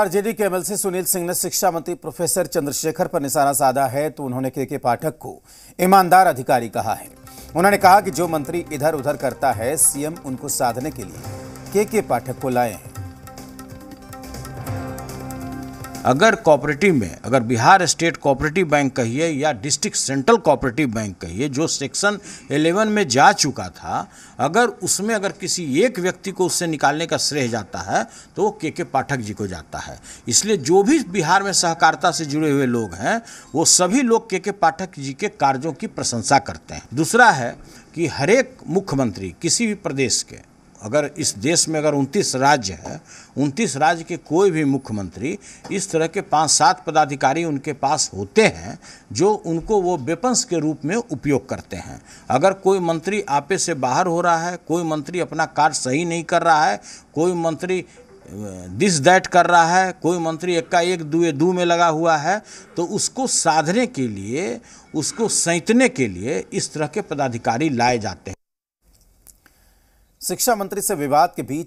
RJD के MLC Sunil Singh ने शिक्षा मंत्री प्रोफेसर चंद्रशेखर पर निशाना साधा है तो उन्होंने के के पाठक को ईमानदार अधिकारी कहा है उन्होंने कहा कि जो मंत्री इधर उधर करता है सीएम उनको साधने के लिए के के पाठक को लाए हैं अगर कॉपरेटिव में अगर बिहार स्टेट कॉपरेटिव बैंक कहिए या डिस्ट्रिक्ट सेंट्रल कॉपरेटिव बैंक कहिए जो सेक्शन 11 में जा चुका था अगर उसमें अगर किसी एक व्यक्ति को उससे निकालने का श्रेय जाता है तो वो के के पाठक जी को जाता है इसलिए जो भी बिहार में सहकारिता से जुड़े हुए लोग हैं वो सभी लोग के के पाठक जी के कार्यों की प्रशंसा करते हैं दूसरा है कि हरेक मुख्यमंत्री किसी भी प्रदेश के अगर इस देश में अगर उनतीस राज्य हैं उनतीस राज्य के कोई भी मुख्यमंत्री इस तरह के पांच सात पदाधिकारी उनके पास होते हैं जो उनको वो वेपन्स के रूप में उपयोग करते हैं अगर कोई मंत्री आपे से बाहर हो रहा है कोई मंत्री अपना कार्य सही नहीं कर रहा है कोई मंत्री दिस दैट कर रहा है कोई मंत्री का एक दुए दू में लगा हुआ है तो उसको साधने के लिए उसको सैंतने के लिए इस तरह के पदाधिकारी लाए जाते हैं शिक्षा मंत्री से विवाद के बीच